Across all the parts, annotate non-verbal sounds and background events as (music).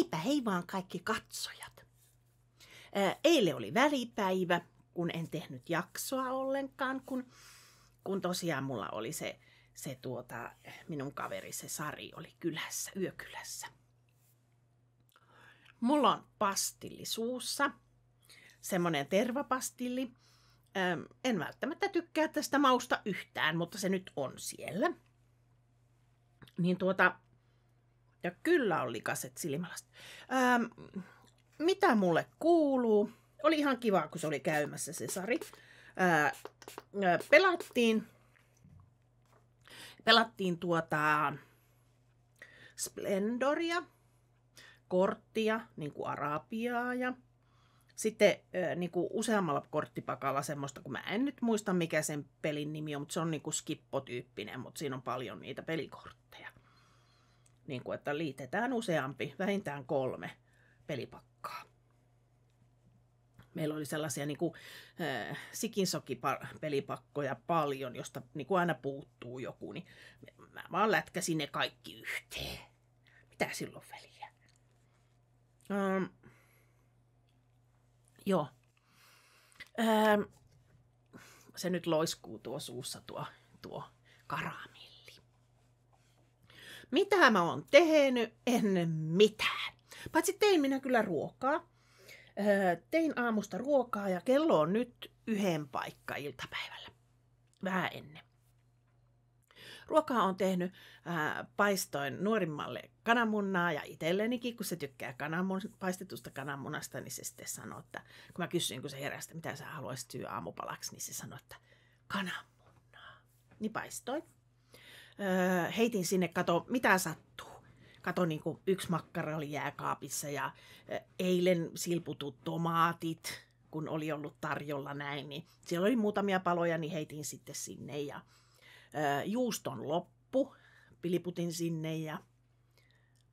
Heipä hei vaan kaikki katsojat. Eile oli välipäivä, kun en tehnyt jaksoa ollenkaan, kun, kun tosiaan mulla oli se, se tuota, minun kaveri, se Sari, oli kylässä, yökylässä. Mulla on pastilli suussa, semmonen tervapastilli. en välttämättä tykkää tästä mausta yhtään, mutta se nyt on siellä. Niin tuota, ja kyllä on likaset silmälasit. Ähm, mitä mulle kuuluu? Oli ihan kiva, kun se oli käymässä se Sari. Äh, äh, pelattiin, pelattiin tuota Splendoria, korttia, niin kuin Arabiaa ja sitten äh, niin kuin useammalla korttipakalla semmoista, kun mä en nyt muista mikä sen pelin nimi on, mutta se on niin kuin skippotyyppinen, mutta siinä on paljon niitä pelikortteja niin kuin, että liitetään useampi, vähintään kolme pelipakkaa. Meillä oli sellaisia niin kuin, äh, sikinsokipelipakkoja paljon, josta niin kuin aina puuttuu joku, niin mä vaan lätkäsin ne kaikki yhteen. Mitä silloin väliä? Ähm, joo. Ähm, se nyt loiskuu tuo suussa tuo, tuo karaamilla mitä mä oon tehnyt, en mitään. Paitsi tein minä kyllä ruokaa. Öö, tein aamusta ruokaa ja kello on nyt yhden paikka iltapäivällä. Vähän ennen. Ruokaa on tehnyt, äh, paistoin nuorimmalle kananmunnaa ja itsellenikin, kun se tykkää kananmun, paistetusta kananmunasta, niin se sitten sanoo, että kun mä kysyin, kun se herästä, mitä sä haluaisit syö aamupalaksi, niin se sanoi, että kananmunnaa. Niin paistoin öö, heitin sinne, kato, mitä sattuu. Kato, niin kuin yksi makkara oli jääkaapissa ja eilen silputut tomaatit, kun oli ollut tarjolla näin, niin siellä oli muutamia paloja, niin heitin sitten sinne ja juuston loppu, piliputin sinne ja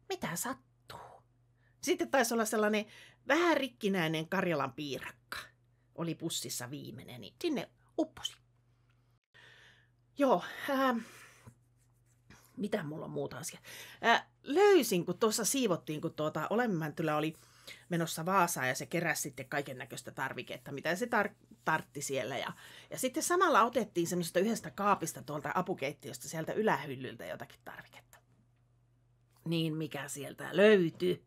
mitä sattuu. Sitten taisi olla sellainen vähän rikkinäinen Karjalan piirakka. Oli pussissa viimeinen, niin sinne upposi. Joo, ää, ähm, mitä mulla on muuta asiaa. Ää, äh, löysin, kun tuossa siivottiin, kun tuota Olemmäntyllä oli menossa Vaasaan ja se keräsi sitten kaiken näköistä tarviketta, mitä se tar- tartti siellä. Ja, ja sitten samalla otettiin semmoisesta yhdestä kaapista tuolta apukeittiöstä sieltä ylähyllyltä jotakin tarviketta. Niin mikä sieltä löytyi?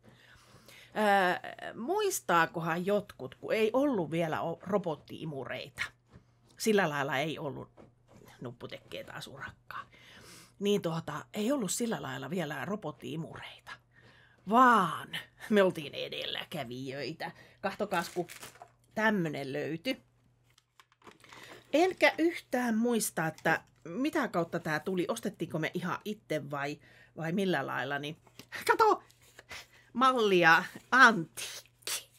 Öö, muistaakohan jotkut, kun ei ollut vielä robottiimureita. Sillä lailla ei ollut nupputekkeitä asurakkaa niin tuota, ei ollut sillä lailla vielä robottiimureita. Vaan me oltiin edelläkävijöitä. Kahtokaas, kun tämmönen löytyi. Enkä yhtään muista, että mitä kautta tämä tuli, ostettiinko me ihan itse vai, vai millä lailla, niin kato, mallia antiikki.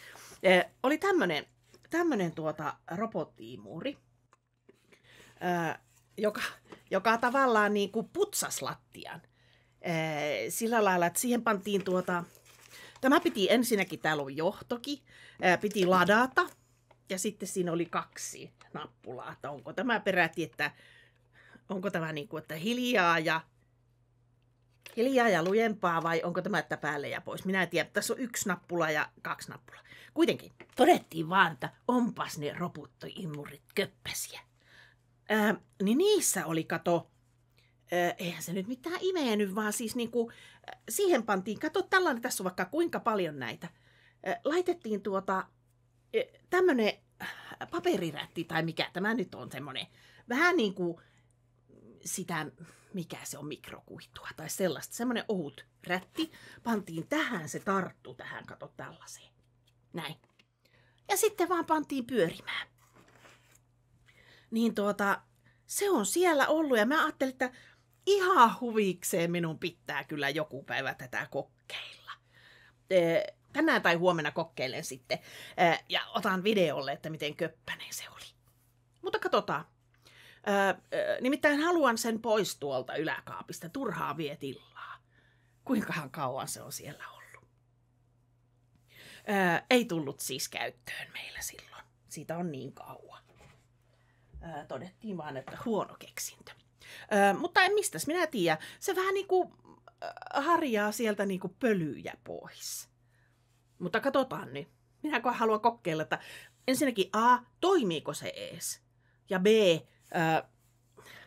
(laughs) oli tämmönen, tämmönen tuota robottiimuri, eh, joka joka tavallaan niin kuin putsas lattian. Eh, sillä lailla, että siihen pantiin tuota... Tämä piti ensinnäkin, täällä on johtoki, eh, piti ladata ja sitten siinä oli kaksi nappulaa, että onko tämä peräti, että onko tämä niin kuin, että hiljaa ja hiljaa ja lujempaa vai onko tämä, että päälle ja pois. Minä en tiedä, tässä on yksi nappula ja kaksi nappulaa. Kuitenkin todettiin vaan, että onpas ne robottoi köppäsiä. Ää, äh, niin niissä oli kato, ää, äh, eihän se nyt mitään imeennyt, vaan siis niinku, ää, äh, siihen pantiin, kato tällainen, tässä on vaikka kuinka paljon näitä. Ää, laitettiin tuota, tämmöinen paperirätti tai mikä tämä nyt on semmoinen, vähän niin kuin sitä, mikä se on mikrokuitua tai sellaista, semmoinen ohut rätti, pantiin tähän, se tarttu tähän, kato tällaiseen. Näin. Ja sitten vaan pantiin pyörimään niin tuota, se on siellä ollut ja mä ajattelin, että ihan huvikseen minun pitää kyllä joku päivä tätä kokkeilla. Tänään tai huomenna kokkeilen sitten ja otan videolle, että miten köppänen se oli. Mutta katsotaan. Nimittäin haluan sen pois tuolta yläkaapista. Turhaa vie tillaa. Kuinkahan kauan se on siellä ollut? Ei tullut siis käyttöön meillä silloin. Siitä on niin kauan todettiin vaan, että huono keksintö. Ö, mutta en mistäs minä tiedä. Se vähän niin kuin harjaa sieltä niin kuin pölyjä pois. Mutta katsotaan nyt. Niin. Minä haluan kokeilla, että ensinnäkin A, toimiiko se ees? Ja B, ö,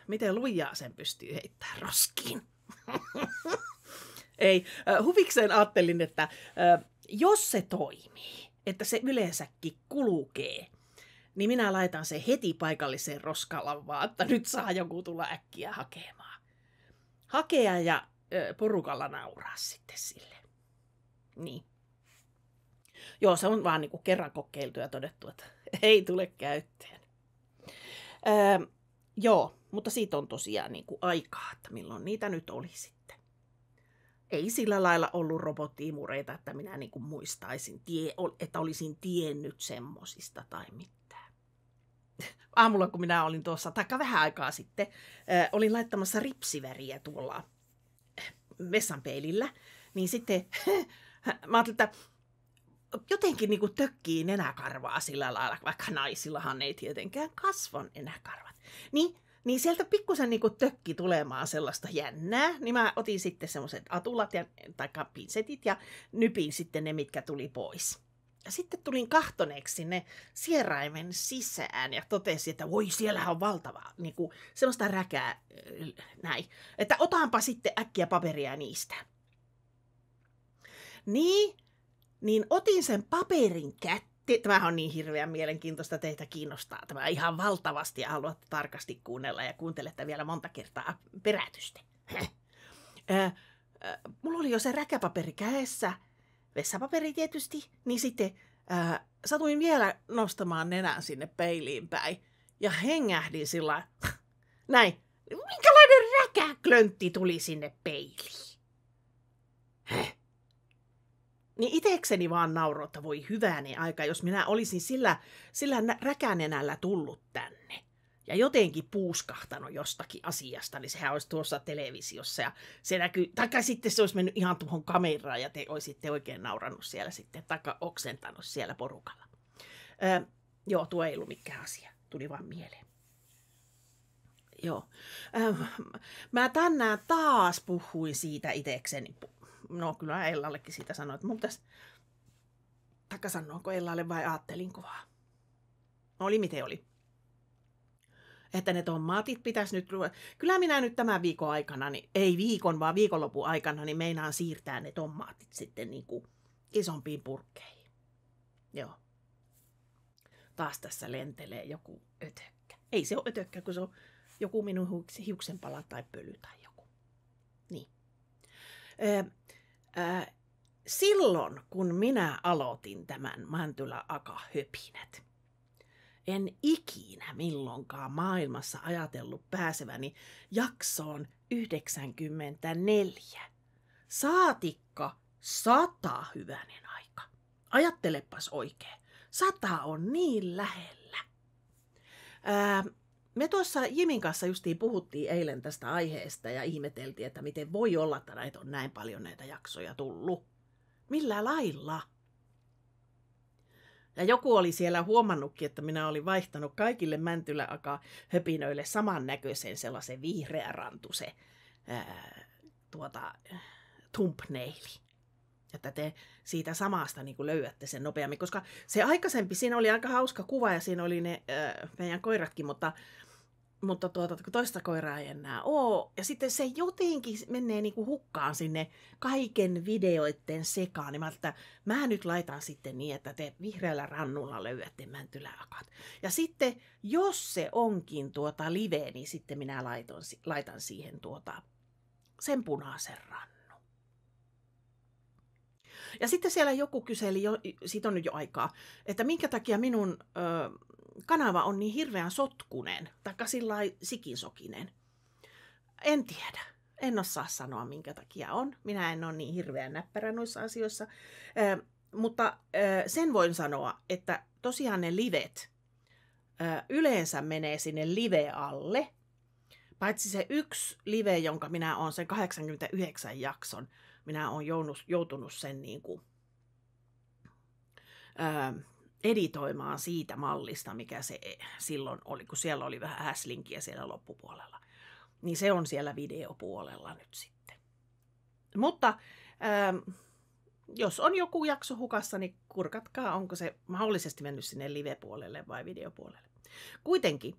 miten lujaa sen pystyy heittämään roskiin? (laughs) Ei, huvikseen ajattelin, että jos se toimii, että se yleensäkin kulkee, niin minä laitan se heti paikalliseen roskalavaan, että nyt saa joku tulla äkkiä hakemaan. Hakea ja ö, porukalla nauraa sitten sille. Niin. Joo, se on vaan niinku kerran kokeiltu ja todettu, että (laughs) ei tule käyttöön. Öö, joo, mutta siitä on tosiaan niinku aikaa, että milloin niitä nyt oli sitten. Ei sillä lailla ollut robottiimureita, että minä niinku muistaisin, tie, että olisin tiennyt semmosista tai mitään. (laughs) aamulla, kun minä olin tuossa, taikka vähän aikaa sitten, äh, olin laittamassa ripsiväriä tuolla eh, vessan peilillä, niin sitten (laughs) mä ajattelin, että jotenkin niin kuin tökkii nenäkarvaa sillä lailla, vaikka naisillahan ei tietenkään kasvon nenäkarvat. Niin, niin sieltä pikkusen niin kuin tökki tulemaan sellaista jännää, niin mä otin sitten semmoiset atulat ja, tai pinsetit ja nypin sitten ne, mitkä tuli pois. Ja sitten tulin kahtoneeksi sinne sieraimen sisään ja totesin, että voi siellähän on valtava niin kuin, semmoista räkää äh, näin. Että otanpa sitten äkkiä paperia niistä. Niin, niin otin sen paperin kätti. Tämä on niin hirveän mielenkiintoista, teitä kiinnostaa tämä ihan valtavasti ja haluat tarkasti kuunnella ja kuuntelette vielä monta kertaa perätysti. Äh, äh, mulla oli jo se räkäpaperi kädessä – vessapaperi tietysti, niin sitten ää, satuin vielä nostamaan nenän sinne peiliin päin ja hengähdin sillä (laughs) näin, minkälainen räkäklöntti tuli sinne peiliin? Häh? Niin itekseni vaan nauroi, että voi hyvääni aika, jos minä olisin sillä, sillä räkänenällä tullut tänne ja jotenkin puuskahtanut jostakin asiasta, niin sehän olisi tuossa televisiossa. Ja se näkyy, taikka sitten se olisi mennyt ihan tuohon kameraan ja te olisitte oikein naurannut siellä sitten, taikka oksentanut siellä porukalla. Öö, joo, tuo ei ollut mikään asia. Tuli vaan mieleen. Joo. Öö, mä tänään taas puhuin siitä itsekseni. No kyllä Ellallekin siitä sanoin, että mun pitäisi... Taikka sanoinko Ellalle vai ajattelinko No Oli miten oli että ne tomaatit pitäisi nyt... Kyllä minä nyt tämän viikon aikana, niin, ei viikon, vaan viikonlopun aikana, niin meinaan siirtää ne tomaatit sitten niin kuin isompiin purkkeihin. Joo. Taas tässä lentelee joku ötökkä. Ei se ole ötökkä, kun se on joku minun hiuksenpala tai pöly tai joku. Niin. Öö, öö, silloin, kun minä aloitin tämän Mantula Aka höpinät, en ikinä milloinkaan maailmassa ajatellut pääseväni jaksoon 94. Saatikka sata hyvänen aika. Ajattelepas oikein. Sata on niin lähellä. Ää, me tuossa Jimin kanssa justiin puhuttiin eilen tästä aiheesta ja ihmeteltiin, että miten voi olla, että näitä on näin paljon näitä jaksoja tullut. Millä lailla? Ja joku oli siellä huomannutkin, että minä olin vaihtanut kaikille Mäntyläaka höpinöille samannäköisen sellaisen vihreä rantu se tuota, tumpneili. Että te siitä samasta niin löydätte sen nopeammin, koska se aikaisempi, siinä oli aika hauska kuva ja siinä oli ne ää, meidän koiratkin, mutta mutta tuota, kun toista koiraa ei enää oo. Ja sitten se jotenkin menee niinku hukkaan sinne kaiken videoiden sekaan. Niin mä että mä nyt laitan sitten niin, että te vihreällä rannulla löydätte mäntyläakat. Ja sitten, jos se onkin tuota live, niin sitten minä laitan, laitan siihen tuota sen punaisen rannan. Ja sitten siellä joku kyseli, jo, siitä on nyt jo aikaa, että minkä takia minun ö, kanava on niin hirveän sotkunen, taikka sillä sikinsokinen. En tiedä. En osaa sanoa, minkä takia on. Minä en ole niin hirveän näppärä noissa asioissa. Ö, mutta ö, sen voin sanoa, että tosiaan ne livet ö, yleensä menee sinne live-alle. Paitsi se yksi live, jonka minä olen, sen 89 jakson, minä olen joutunut, sen niin kuin, ö, editoimaan siitä mallista, mikä se silloin oli, kun siellä oli vähän häslinkiä siellä loppupuolella. Niin se on siellä videopuolella nyt sitten. Mutta ähm, jos on joku jakso hukassa, niin kurkatkaa, onko se mahdollisesti mennyt sinne live-puolelle vai videopuolelle. Kuitenkin,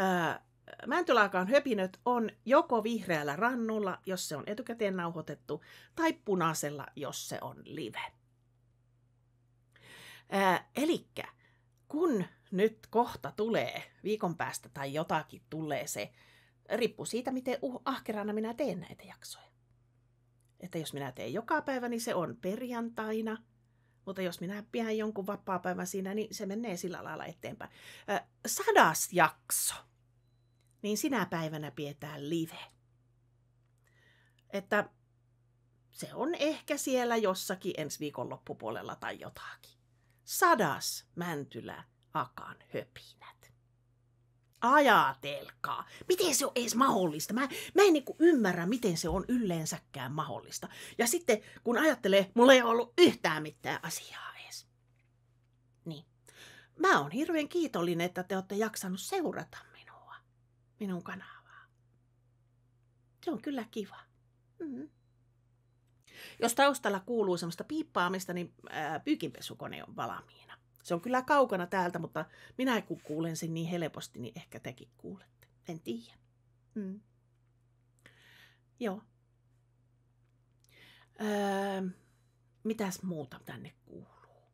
äh, Mäntylaakaan höpinöt on joko vihreällä rannulla, jos se on etukäteen nauhoitettu, tai punaisella, jos se on live eli elikkä, kun nyt kohta tulee, viikon päästä tai jotakin tulee se, riippuu siitä, miten uh, ahkerana minä teen näitä jaksoja. Että jos minä teen joka päivä, niin se on perjantaina. Mutta jos minä pidän jonkun vapaa-päivän siinä, niin se menee sillä lailla eteenpäin. Äh, sadas jakso. Niin sinä päivänä pidetään live. Että se on ehkä siellä jossakin ensi viikon loppupuolella tai jotakin sadas Mäntylä Akan höpinät. Ajatelkaa, miten se on edes mahdollista? Mä, mä en niinku ymmärrä, miten se on yleensäkään mahdollista. Ja sitten kun ajattelee, mulla ei ollut yhtään mitään asiaa edes. Niin. Mä oon hirveän kiitollinen, että te olette jaksanut seurata minua, minun kanavaa. Se on kyllä kiva. Mm-hmm. Jos taustalla kuuluu semmoista piippaamista, niin ää, pyykinpesukone on valmiina. Se on kyllä kaukana täältä, mutta minä kun kuulen sen niin helposti, niin ehkä tekin kuulette. En tiedä. Mm. Joo. Öö, mitäs muuta tänne kuuluu?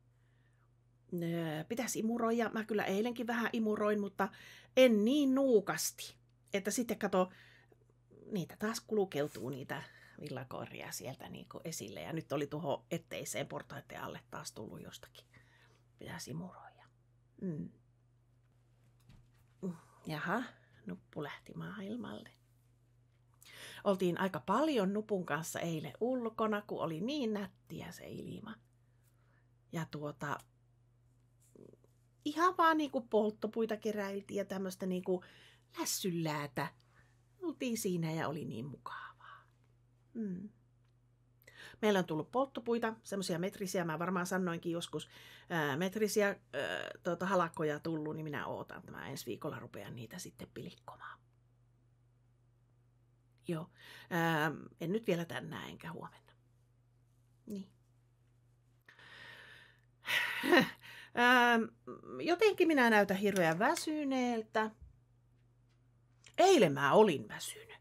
Öö, pitäisi imuroida. Mä kyllä eilenkin vähän imuroin, mutta en niin nuukasti. Että sitten kato, niitä taas kulukeutuu niitä villakoiria sieltä niin kuin esille. Ja nyt oli tuohon etteiseen portaiden alle taas tullut jostakin. Pitää imuroja. Mm. Uh, jaha, nuppu lähti maailmalle. Oltiin aika paljon nupun kanssa eilen ulkona, kun oli niin nättiä se ilma. Ja tuota, ihan vaan niinku polttopuita keräiltiin ja tämmöistä niinku lässyläätä. Oltiin siinä ja oli niin mukava. Mm. Meillä on tullut polttopuita, semmoisia metrisiä, mä varmaan sanoinkin joskus, ää, metrisiä ää, tuota, halakkoja tullut, niin minä ootan, että mä ensi viikolla rupean niitä sitten pilikkomaan. Joo, ää, en nyt vielä tänään enkä huomenna. Niin. ää, jotenkin minä näytän hirveän väsyneeltä. Eilen mä olin väsynyt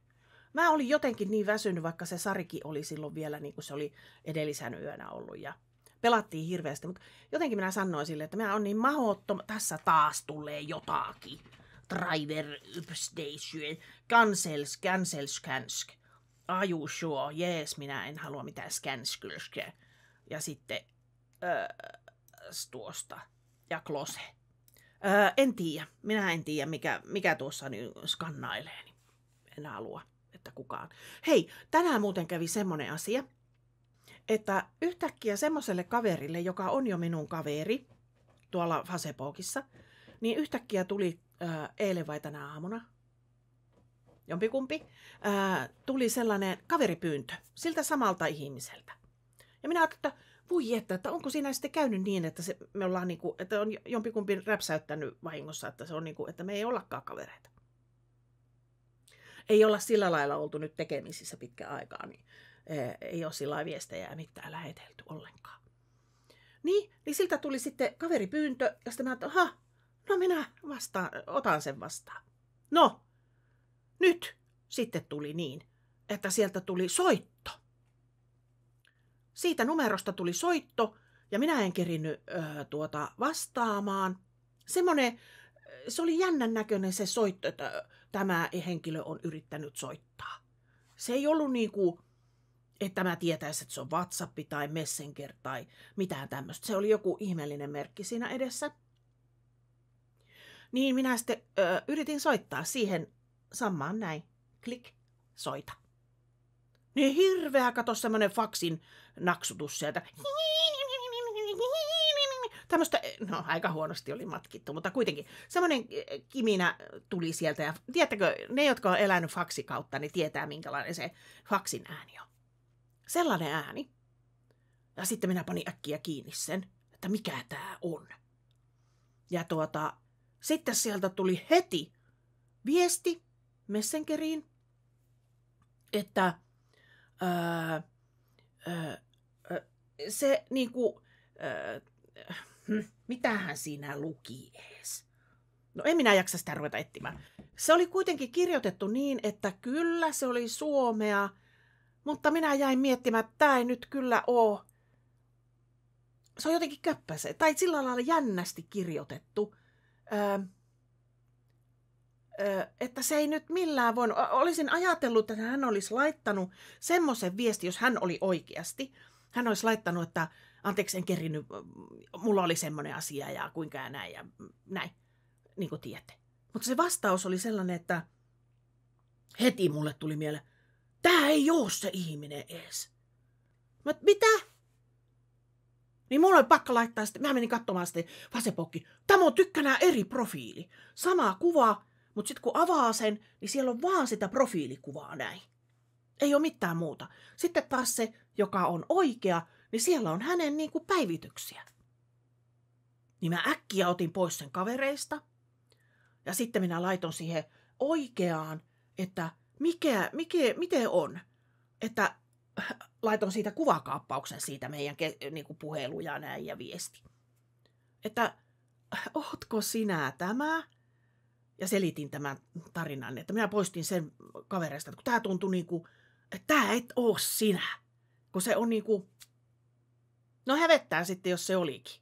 mä olin jotenkin niin väsynyt, vaikka se sarikin oli silloin vielä, niin kuin se oli edellisen yönä ollut. Ja pelattiin hirveästi, mutta jotenkin minä sanoin sille, että mä on niin mahottoma, tässä taas tulee jotakin. Driver upstation, cancels, cancels, cansk. Are you sure? Jees, minä en halua mitään skänskylskeä. Ja sitten äh, tuosta ja klose. Äh, en tiedä, minä en tiedä mikä, mikä tuossa niin skannailee, niin en halua että kukaan. Hei, tänään muuten kävi semmoinen asia, että yhtäkkiä semmoiselle kaverille, joka on jo minun kaveri tuolla Fasepokissa, niin yhtäkkiä tuli äh, eilen vai tänä aamuna, jompikumpi, äh, tuli sellainen kaveripyyntö siltä samalta ihmiseltä. Ja minä ajattelin, että voi että, että onko siinä sitten käynyt niin, että se, me ollaan niin kuin, että on jompikumpi räpsäyttänyt vahingossa, että se on niin kuin, että me ei ollakaan kavereita ei olla sillä lailla oltu nyt tekemisissä pitkä aikaa, niin eh, ei ole sillä viestejä mitään lähetelty ollenkaan. Niin, niin siltä tuli sitten kaveripyyntö, ja sitten mä että aha, no minä vastaan, otan sen vastaan. No, nyt sitten tuli niin, että sieltä tuli soitto. Siitä numerosta tuli soitto, ja minä en kerinyt öö, eh, tuota vastaamaan. Semmoinen, eh, se oli jännän näköinen se soitto, että tämä henkilö on yrittänyt soittaa. Se ei ollut niin kuin, että mä tietäisin, että se on WhatsApp tai Messenger tai mitään tämmöistä. Se oli joku ihmeellinen merkki siinä edessä. Niin minä sitten ö, yritin soittaa siihen samaan näin. Klik, soita. Niin hirveä kato semmoinen faksin naksutus sieltä. Hii! tämmöistä, no aika huonosti oli matkittu, mutta kuitenkin semmoinen eh, kiminä tuli sieltä. Ja tiedättekö, ne, jotka on elänyt faksi kautta, niin tietää, minkälainen se faksin ääni on. Sellainen ääni. Ja sitten minä panin äkkiä kiinni sen, että mikä tämä on. Ja tuota, sitten sieltä tuli heti viesti Messengeriin, että öö, öö, öö se niinku, öö, hm, mitähän siinä luki ees? No en minä jaksa sitä ruveta etsimään. Se oli kuitenkin kirjoitettu niin, että kyllä se oli suomea, mutta minä jäin miettimään, että tämä ei nyt kyllä oo. Se on jotenkin köppäse, tai sillä lailla jännästi kirjoitettu, öö, öö että se ei nyt millään voinut. Olisin ajatellut, että hän olisi laittanut semmoisen viesti, jos hän oli oikeasti hän olisi laittanut, että anteeksi en kerinyt, mulla oli semmoinen asia ja kuinka ja näin ja näin, niin kuin tiedätte. Mutta se vastaus oli sellainen, että heti mulle tuli mieleen, tämä ei ole se ihminen ees. Mä, mitä? Niin mulla oli pakka laittaa sitten, mä menin katsomaan sitten vasepokki. Tämä on tykkänään eri profiili. Sama kuva, mutta sitten kun avaa sen, niin siellä on vaan sitä profiilikuvaa näin. Ei ole mitään muuta. Sitten taas se joka on oikea, niin siellä on hänen niin kuin päivityksiä. Niin mä äkkiä otin pois sen kavereista ja sitten minä laiton siihen oikeaan, että mikä, mikä, miten on. Että (sniffs) laiton siitä kuvakaappauksen siitä meidän ke- niin kuin puhelu ja näin ja viesti. Että (sniffs) ootko sinä tämä? Ja selitin tämän tarinan, että minä poistin sen kavereista, että kun tämä tuntui niin kuin, että tämä et ole sinä. Kun se on niinku... No hävettää sitten, jos se olikin.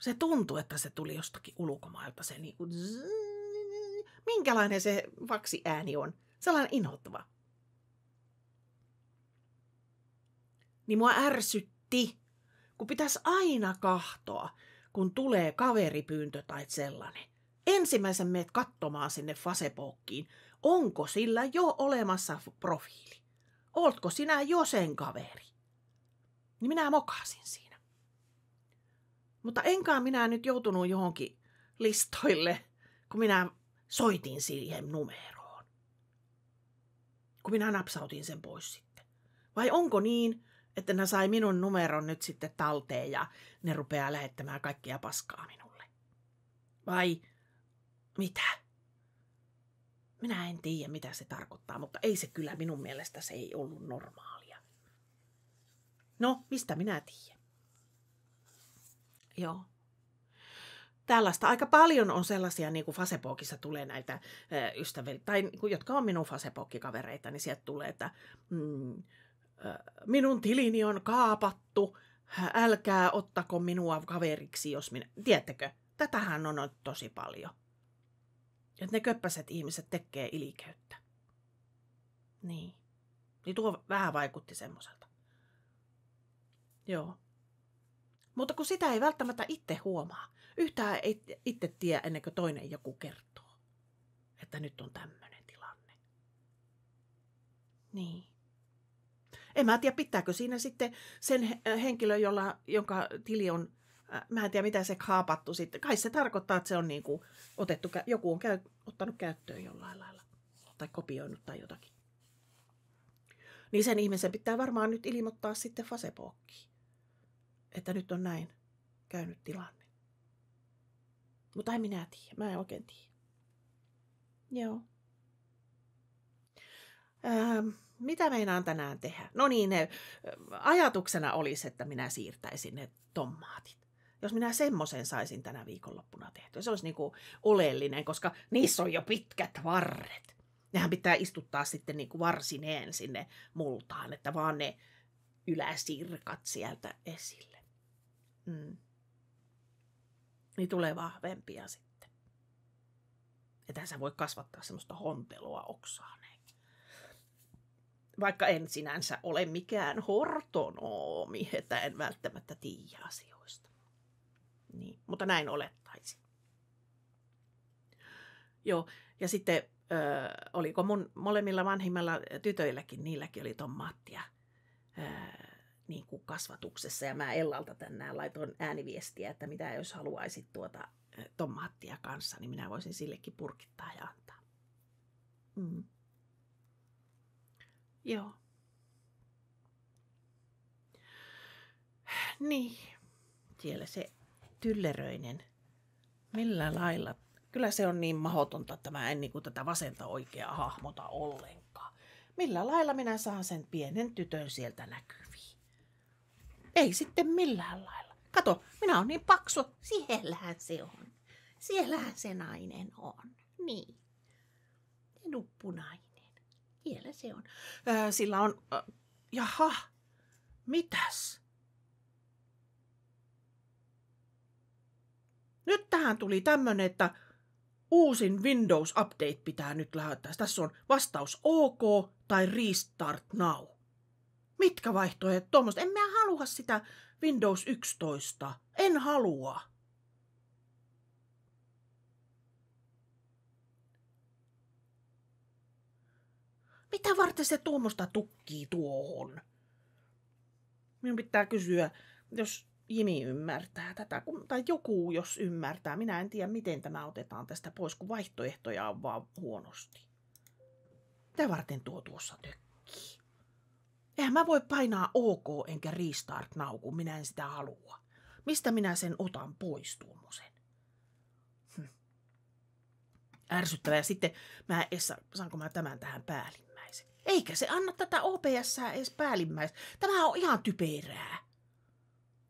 Se tuntuu, että se tuli jostakin ulkomailta. Se niinku... Minkälainen se vaksi ääni on? Sellainen inhottava. Niin mua ärsytti, kun pitäisi aina kahtoa, kun tulee kaveripyyntö tai sellainen. Ensimmäisen meet katsomaan sinne Facebookiin, onko sillä jo olemassa profiili ootko sinä Josen kaveri? Niin minä mokasin siinä. Mutta enkaan minä nyt joutunut johonkin listoille, kun minä soitin siihen numeroon. Kun minä napsautin sen pois sitten. Vai onko niin, että ne sai minun numeron nyt sitten talteen ja ne rupeaa lähettämään kaikkia paskaa minulle? Vai mitä? minä en tiedä, mitä se tarkoittaa, mutta ei se kyllä minun mielestä se ei ollut normaalia. No, mistä minä tiedän? Joo. Tällaista aika paljon on sellaisia, niin kuin Facebookissa tulee näitä ystäviä ystäviltä, tai niin jotka on minun Facebook-kavereita, niin sieltä tulee, että mm, minun tilini on kaapattu, älkää ottako minua kaveriksi, jos minä... Tiedättekö, tätähän on tosi paljon että ne köppäset ihmiset tekee ilikeyttä. Niin. Niin tuo vähän vaikutti semmoiselta. Joo. Mutta kun sitä ei välttämättä itse huomaa. Yhtään ei itse tiedä ennen kuin toinen joku kertoo, että nyt on tämmöinen tilanne. Niin. En mä tiedä, pitääkö siinä sitten sen henkilön, jolla, jonka tili on Äh, mä en tiedä mitä se kaapattu sitten. Kai se tarkoittaa, että se on niin kuin otettu, joku on käy, ottanut käyttöön jollain lailla tai kopioinut tai jotakin. Niin sen ihmisen pitää varmaan nyt ilmoittaa sitten Facebookiin, että nyt on näin käynyt tilanne. Mutta en minä tiedä, mä en oikein tiedä. Joo. Ähm, mitä meinaan tänään tehdä? No niin, äh, ajatuksena olisi, että minä siirtäisin ne tomaatit jos minä semmoisen saisin tänä viikonloppuna tehtyä. Se olisi niin kuin oleellinen, koska niissä on jo pitkät varret. Nehän pitää istuttaa sitten niin kuin varsineen sinne multaan, että vaan ne yläsirkat sieltä esille. Mm. Niin tulee vahvempia sitten. Että tässä voi kasvattaa semmoista hontelua oksaaneen. Vaikka en sinänsä ole mikään hortonoomi, että en välttämättä tiedä asioita. Niin, mutta näin olettaisi. Joo, ja sitten ö, oliko mun molemmilla vanhimmilla tytöilläkin, niilläkin oli Mattia ö, niin kuin kasvatuksessa. Ja mä Ellalta tänään laitoin ääniviestiä, että mitä jos haluaisit tuota ton Mattia kanssa, niin minä voisin sillekin purkittaa ja antaa. Mm. Joo. Niin, siellä se tylleröinen. Millä lailla? Kyllä se on niin mahotonta, että mä en niin kuin tätä vasenta oikeaa hahmota ollenkaan. Millä lailla minä saan sen pienen tytön sieltä näkyviin? Ei sitten millään lailla. Kato, minä on niin paksu. Siellähän se on. Siellähän se nainen on. Niin. Se nuppunainen. Siellä se on. Öö, sillä on... Öö, jaha, mitäs? Nyt tähän tuli tämmönen, että uusin Windows Update pitää nyt lähettää. Tässä on vastaus OK tai Restart Now. Mitkä vaihtoehdot tuommoista? En mä halua sitä Windows 11. En halua. Mitä varten se tuommoista tukkii tuohon? Minun pitää kysyä, jos Jimi ymmärtää tätä, kun, tai joku jos ymmärtää. Minä en tiedä, miten tämä otetaan tästä pois, kun vaihtoehtoja on vaan huonosti. Mitä varten tuo tuossa tökkii? Eihän mä voi painaa OK enkä restart nau, kun minä en sitä halua. Mistä minä sen otan pois tuommoisen? Hm. Ärsyttävä. Ja sitten mä Essa, saanko mä tämän tähän päällimmäisen? Eikä se anna tätä OPS edes päällimmäistä. Tämä on ihan typerää.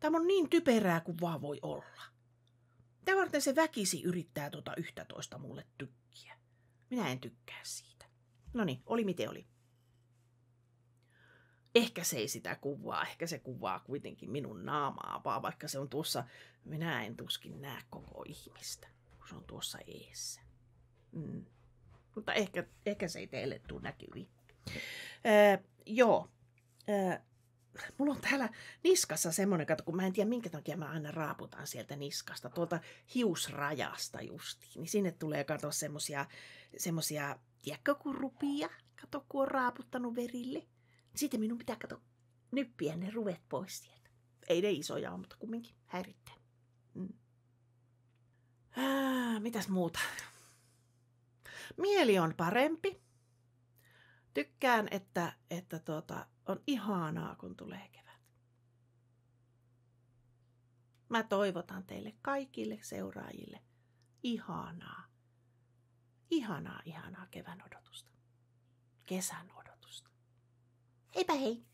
Tämä on niin typerää kuin vaan voi olla. Tämä varten se väkisi yrittää tuota yhtä toista mulle tykkiä? Minä en tykkää siitä. No niin, oli miten oli. Ehkä se ei sitä kuvaa, ehkä se kuvaa kuitenkin minun naamaa, vaan vaikka se on tuossa, minä en tuskin näe koko ihmistä, kun se on tuossa eessä. Mm. Mutta ehkä, ehkä se ei teille tule näkyviin. Öö, joo. Öö, mulla on täällä niskassa semmoinen, kato, kun mä en tiedä minkä takia mä aina raaputan sieltä niskasta, tuolta hiusrajasta justiin, niin sinne tulee kato semmosia, semmosia tiedätkö kun rupia, kato kun on raaputtanut verille. Sitten minun pitää kato nyppiä ne ruvet pois sieltä. Ei ne isoja ole, mutta kumminkin häiritte Mm. Ää, mitäs muuta? Mieli on parempi. Tykkään, että, että tuota, on ihanaa, kun tulee kevät. Mä toivotan teille kaikille seuraajille ihanaa, ihanaa, ihanaa kevän odotusta. Kesän odotusta. Heipä hei!